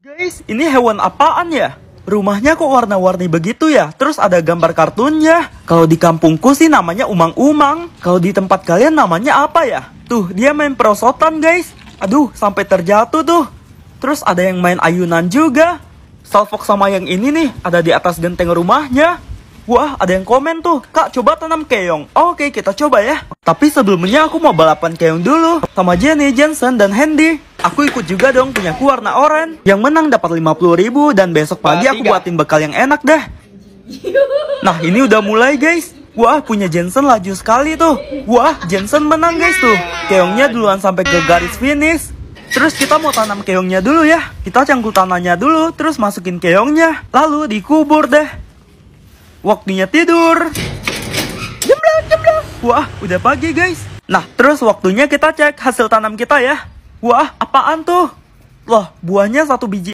Guys, ini hewan apaan ya? Rumahnya kok warna-warni begitu ya? Terus ada gambar kartunnya. Kalau di kampungku sih namanya umang-umang. Kalau di tempat kalian namanya apa ya? Tuh, dia main perosotan guys. Aduh, sampai terjatuh tuh. Terus ada yang main ayunan juga. Salfok sama yang ini nih, ada di atas genteng rumahnya. Wah, ada yang komen tuh. Kak, coba tanam keong. Oke, kita coba ya. Tapi sebelumnya aku mau balapan keong dulu. Sama Jenny, Jensen, dan Handy. Aku ikut juga dong, punya ku warna oranye. Yang menang dapat 50 ribu dan besok pagi aku buatin bekal yang enak deh. Nah, ini udah mulai guys. Wah, punya Jensen laju sekali tuh. Wah, Jensen menang guys tuh. Keongnya duluan sampai ke garis finish. Terus kita mau tanam keongnya dulu ya. Kita cangkul tanahnya dulu, terus masukin keongnya. Lalu dikubur deh waktunya tidur. Jemblak, jemblak. Wah, udah pagi guys. Nah, terus waktunya kita cek hasil tanam kita ya. Wah, apaan tuh? Loh, buahnya satu biji.